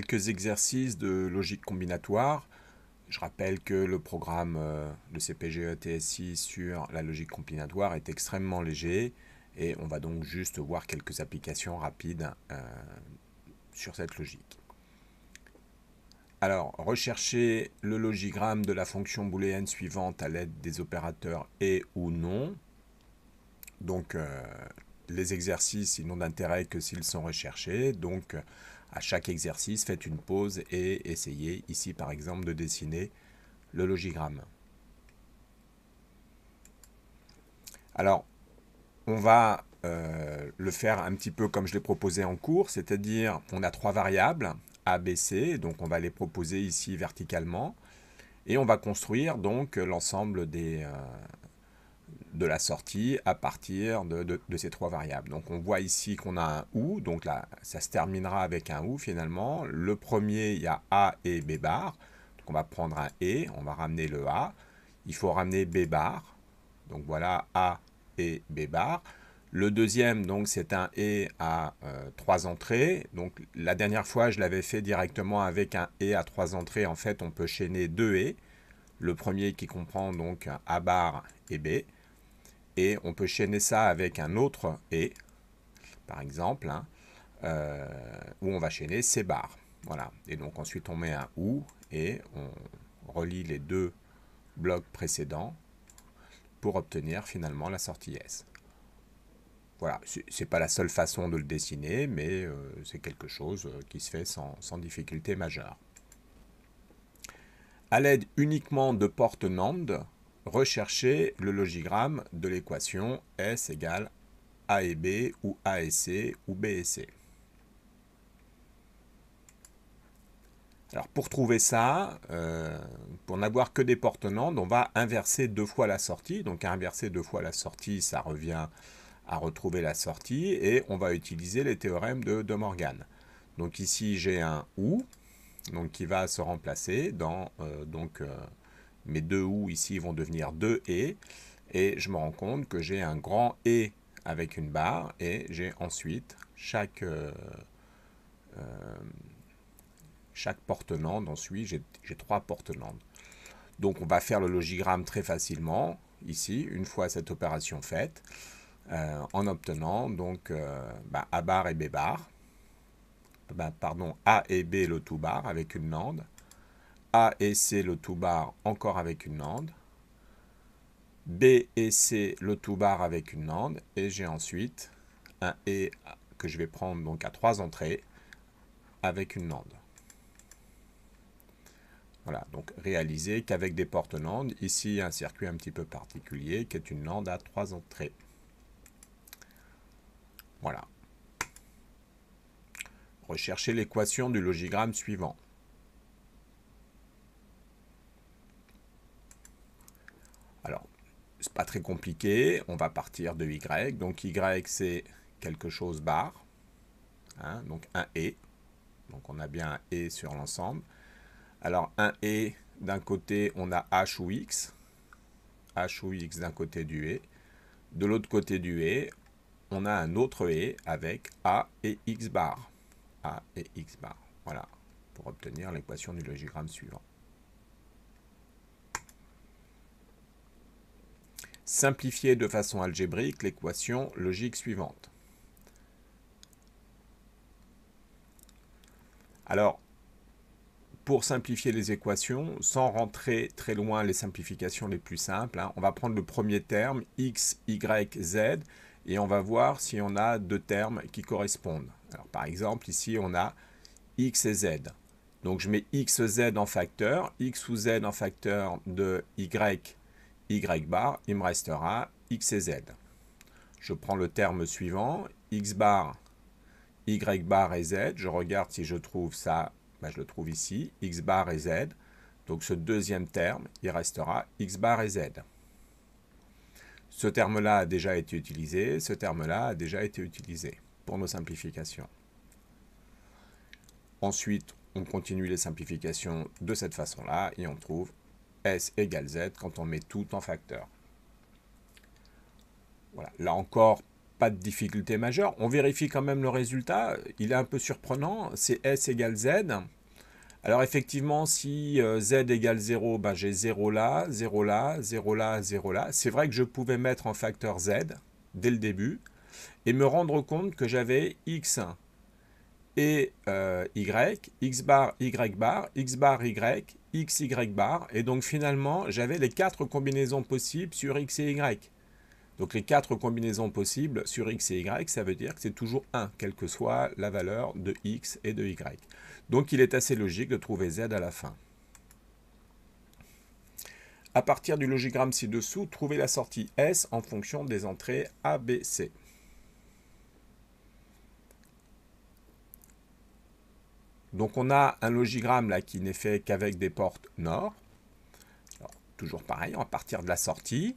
quelques exercices de logique combinatoire. Je rappelle que le programme de euh, CPGE sur la logique combinatoire est extrêmement léger et on va donc juste voir quelques applications rapides euh, sur cette logique. Alors, rechercher le logigramme de la fonction booléenne suivante à l'aide des opérateurs et ou non. Donc, euh, les exercices, ils n'ont d'intérêt que s'ils sont recherchés. Donc, à chaque exercice, faites une pause et essayez ici par exemple de dessiner le logigramme. Alors, on va euh, le faire un petit peu comme je l'ai proposé en cours, c'est-à-dire on a trois variables, A, B, C, donc on va les proposer ici verticalement, et on va construire donc l'ensemble des, euh, de la sortie à partir de, ces trois variables. Donc on voit ici qu'on a un OU, donc là ça se terminera avec un OU finalement. Le premier, il y a A et B bar. Donc on va prendre un E, on va ramener le A. Il faut ramener B bar. Donc voilà A et B bar. Le deuxième, donc c'est un E à euh, trois entrées. Donc la dernière fois, je l'avais fait directement avec un E à trois entrées. En fait, on peut chaîner deux E. Le premier qui comprend donc A bar et B et on peut chaîner ça avec un autre et, par exemple, hein, euh, où on va chaîner ces barres. Voilà. Et donc ensuite on met un ou et on relie les deux blocs précédents pour obtenir finalement la sortie S. Voilà, c'est pas la seule façon de le dessiner, mais euh, c'est quelque chose euh, qui se fait sans, sans difficulté majeure. À l'aide uniquement de portes NAND, rechercher le logigramme de l'équation S égale A et B ou A et C ou B et C. Alors pour trouver ça, euh, pour n'avoir que des portes nantes, on va inverser deux fois la sortie. Donc inverser deux fois la sortie, ça revient à retrouver la sortie. Et on va utiliser les théorèmes de, de Morgan. Donc ici j'ai un OU, donc qui va se remplacer dans euh, donc, euh, mes deux ou ici vont devenir deux et, et je me rends compte que j'ai un grand et avec une barre, et j'ai ensuite chaque, euh, euh, porte-lande, ensuite j'ai trois nandes Donc on va faire le logigramme très facilement, ici, une fois cette opération faite, euh, en obtenant donc bah, A bar et B bar, bah, pardon, A et B le tout bar avec une lande, a et C le tout bar encore avec une lande. B et C le tout bar avec une NAND. Et j'ai ensuite un E que je vais prendre donc à trois entrées avec une lande. Voilà, donc réaliser qu'avec des portes NAND, ici un circuit un petit peu particulier qui est une lande à trois entrées. Voilà. Recherchez l'équation du logigramme suivant. pas très compliqué. On va partir de Y. Donc Y, c'est quelque chose barre. Hein, donc un e, Donc on a bien un e sur l'ensemble. Alors un e d'un côté, on a h ou x. h ou x d'un côté du e, De l'autre côté du e, on a un autre e avec a et x bar. a et x bar. Voilà, pour obtenir l'équation du logigramme suivant. Simplifier de façon algébrique l'équation logique suivante. Alors, pour simplifier les équations, sans rentrer très loin les simplifications les plus simples, hein, on va prendre le premier terme, x, y, z, et on va voir si on a deux termes qui correspondent. Alors, par exemple, ici, on a x et z. Donc, je mets x, z en facteur, x ou z en facteur de y y bar, il me restera x et z. Je prends le terme suivant, x bar, y bar et z. Je regarde si je trouve ça, ben, je le trouve ici, x bar et z. Donc ce deuxième terme, il restera x bar et z. Ce terme-là a déjà été utilisé, ce terme-là a déjà été utilisé pour nos simplifications. Ensuite, on continue les simplifications de cette façon-là et on trouve S égale Z quand on met tout en facteur. Voilà. Là encore, pas de difficulté majeure. On vérifie quand même le résultat. Il est un peu surprenant. C'est S égale Z. Alors effectivement, si euh, Z égale 0, ben, j'ai 0 là, 0 là, 0 là, 0 là. C'est vrai que je pouvais mettre en facteur Z dès le début et me rendre compte que j'avais X et euh, Y, X bar, Y bar, X bar, Y, x, y bar. Et donc finalement, j'avais les quatre combinaisons possibles sur x et y. Donc les quatre combinaisons possibles sur x et y, ça veut dire que c'est toujours 1, quelle que soit la valeur de x et de y. Donc il est assez logique de trouver z à la fin. À partir du logigramme ci-dessous, trouver la sortie S en fonction des entrées A, B, C. Donc on a un logigramme là qui n'est fait qu'avec des portes nord. toujours pareil, à partir de la sortie.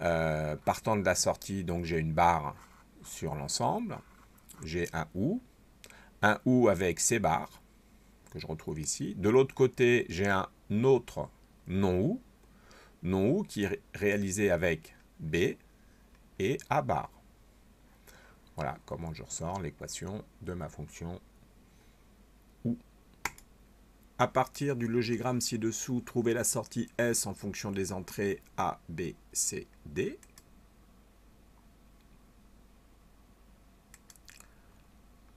Euh, partant de la sortie, donc j'ai une barre sur l'ensemble. J'ai un OU. Un OU avec ces barres, que je retrouve ici. De l'autre côté, j'ai un autre non-OU. Non-OU qui est réalisé avec B et A barre. Voilà comment je ressors l'équation de ma fonction à partir du logigramme ci-dessous, trouver la sortie S en fonction des entrées A, B, C, D.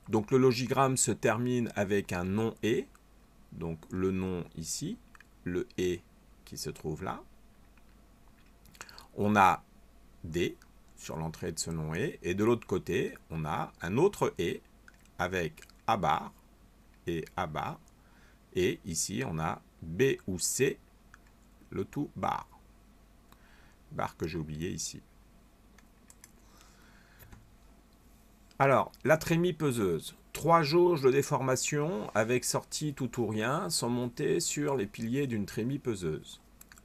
Donc le logigramme se termine avec un nom et, donc le nom ici, le et qui se trouve là. On a D sur l'entrée de ce nom et, et de l'autre côté, on a un autre et avec A bar et A bar et ici, on a B ou C, le tout bar. Bar que j'ai oublié ici. Alors, la trémie peseuse. Trois jauges de déformation avec sortie tout ou rien sont montées sur les piliers d'une trémie peseuse.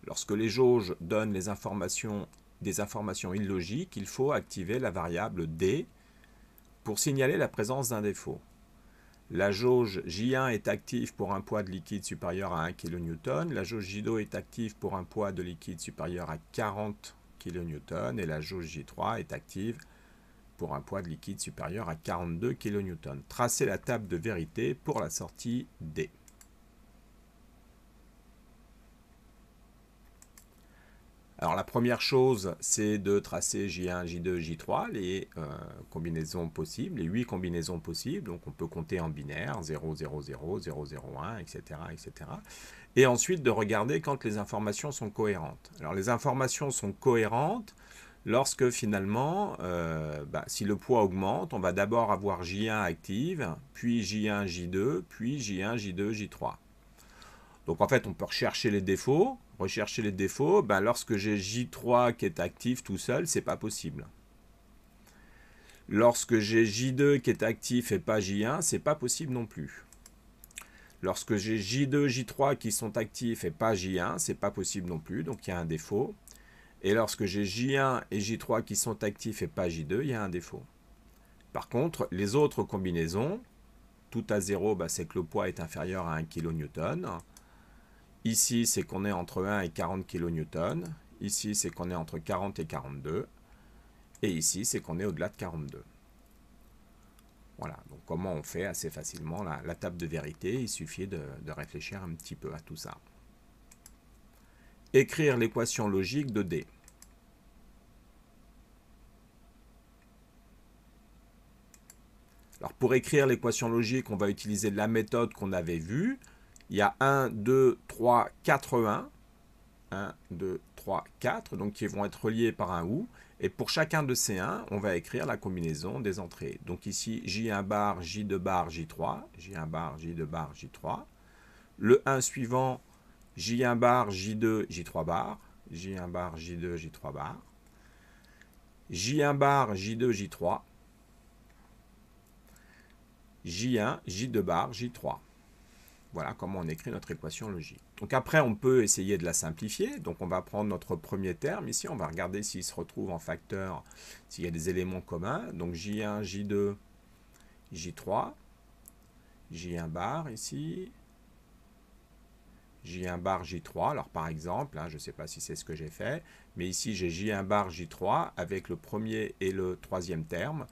Lorsque les jauges donnent les informations, des informations illogiques, il faut activer la variable D pour signaler la présence d'un défaut. La jauge J1 est active pour un poids de liquide supérieur à 1 kN, la jauge J2 est active pour un poids de liquide supérieur à 40 kN et la jauge J3 est active pour un poids de liquide supérieur à 42 kN. Tracez la table de vérité pour la sortie D. Alors la première chose, c'est de tracer J1, J2, J3, les euh, combinaisons possibles, les huit combinaisons possibles. Donc on peut compter en binaire, 0, 0, 0, 0, 0, 1, etc. etc. Et ensuite de regarder quand les informations sont cohérentes. Alors les informations sont cohérentes lorsque finalement, euh, bah, si le poids augmente, on va d'abord avoir J1 active, puis J1, J2, puis J1, J2, J3. Donc en fait, on peut rechercher les défauts. Rechercher les défauts, ben, lorsque j'ai J3 qui est actif tout seul, ce n'est pas possible. Lorsque j'ai J2 qui est actif et pas J1, ce n'est pas possible non plus. Lorsque j'ai J2, J3 qui sont actifs et pas J1, ce n'est pas possible non plus, donc il y a un défaut. Et lorsque j'ai J1 et J3 qui sont actifs et pas J2, il y a un défaut. Par contre, les autres combinaisons, tout à zéro, ben, c'est que le poids est inférieur à 1 kN. Ici, c'est qu'on est entre 1 et 40 kN. Ici, c'est qu'on est entre 40 et 42. Et ici, c'est qu'on est, au-delà de 42. Voilà, donc comment on fait assez facilement la, table de vérité Il suffit de, réfléchir un petit peu à tout ça. Écrire l'équation logique de D. Alors pour écrire l'équation logique, on va utiliser la méthode qu'on avait vue. Il y a 1, 2, 3, 4 1. 1, 2, 3, 4, donc qui vont être reliés par un OU. Et pour chacun de ces 1, on va écrire la combinaison des entrées. Donc ici, J1 bar, J2 bar, J3. J1 bar, J2 bar, J3. Le 1 suivant, J1 bar, J2, J3 bar. J1 bar, J2, J3 bar. J1 bar, J2, J3. J1, J2 bar, J3. Voilà comment on écrit notre équation logique. Donc après, on peut essayer de la simplifier. Donc on va prendre notre premier terme ici. On va regarder s'il se retrouve en facteur, s'il y a des éléments communs. Donc J1, J2, J3, J1 bar ici, J1 bar J3. Alors par exemple, hein, je ne sais pas si c'est ce que j'ai fait, mais ici j'ai J1 bar J3 avec le premier et le troisième terme.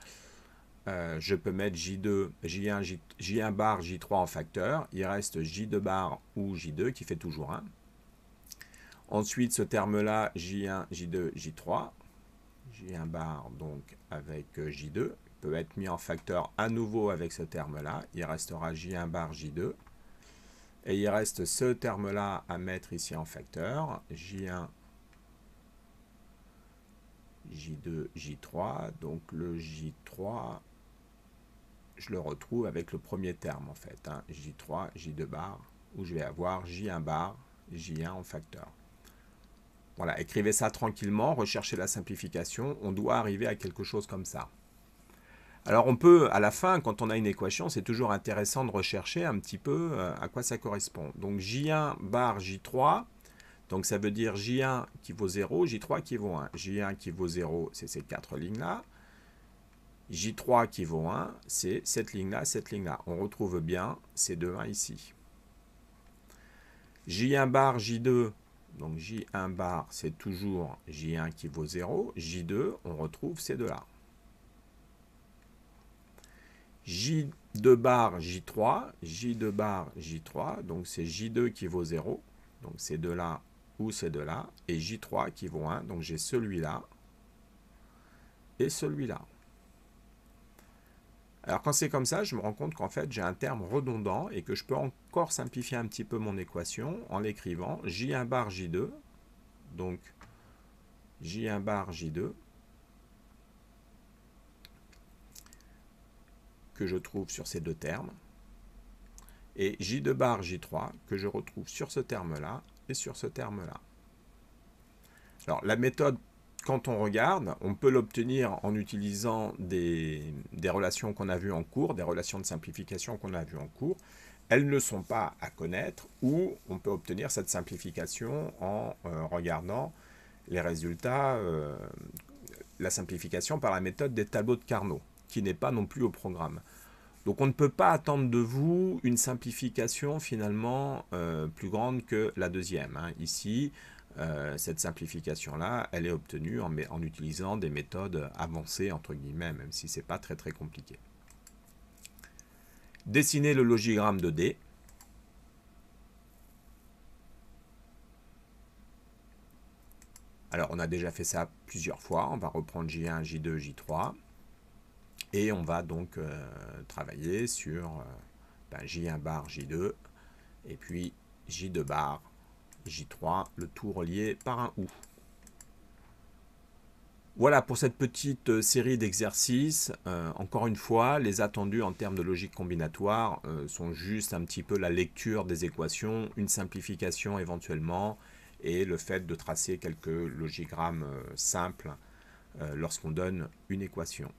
Euh, je peux mettre J2, J1, J, 2 j 1 1 bar, J3 en facteur. Il reste J2 bar ou J2 qui fait toujours 1. Ensuite, ce terme-là, J1, J2, J3. J1 bar donc avec euh, J2 peut être mis en facteur à nouveau avec ce terme-là. Il restera J1 bar, J2. Et il reste ce terme-là à mettre ici en facteur. J1, J2, J3. Donc le J3 je le retrouve avec le premier terme en fait, J3, J2 bar, où je vais avoir J1 bar, J1 en facteur. Voilà, écrivez ça tranquillement, recherchez la simplification, on doit arriver à quelque chose comme ça. Alors on peut, à la fin, quand on a une équation, c'est toujours intéressant de rechercher un petit peu euh, à quoi ça correspond. Donc J1 bar J3, donc ça veut dire J1 qui vaut 0, J3 qui vaut 1. J1 qui vaut 0, c'est ces quatre lignes-là. J3 qui vaut 1, c'est cette ligne-là, cette ligne-là. On retrouve bien ces deux 1 ici. J1 bar, J2, donc J1 bar, c'est toujours J1 qui vaut 0. J2, on retrouve ces deux-là. J2 bar, J3, J2 bar, J3, donc c'est J2 qui vaut 0. Donc ces deux-là ou ces deux-là. Et J3 qui vaut 1, donc j'ai celui-là et celui-là. Alors quand c'est comme ça, je me rends compte qu'en fait j'ai un terme redondant et que je peux encore simplifier un petit peu mon équation en l'écrivant J1 bar J2, donc J1 bar J2, que je trouve sur ces deux termes, et J2 bar J3 que je retrouve sur ce terme-là et sur ce terme-là. Alors la méthode quand on regarde, on peut l'obtenir en utilisant des, relations qu'on a vues en cours, des relations de simplification qu'on a vues en cours. Elles ne sont pas à connaître ou on peut obtenir cette simplification en euh, regardant les résultats, euh, la simplification par la méthode des tableaux de Carnot, qui n'est pas non plus au programme. Donc on ne peut pas attendre de vous une simplification finalement euh, plus grande que la deuxième. Hein. Ici, euh, cette simplification-là, elle est obtenue en, en, utilisant des méthodes avancées, entre guillemets, même si ce n'est pas très très compliqué. Dessiner le logigramme de D. Alors, on a déjà fait ça plusieurs fois. On va reprendre J1, J2, J3. Et on va donc euh, travailler sur euh, ben, J1 bar, J2, et puis J2 bar, J3, le tout relié par un OU. Voilà pour cette petite euh, série d'exercices. Euh, encore une fois, les attendus en termes de logique combinatoire euh, sont juste un petit peu la lecture des équations, une simplification éventuellement, et le fait de tracer quelques logigrammes simples lorsqu'on donne une équation.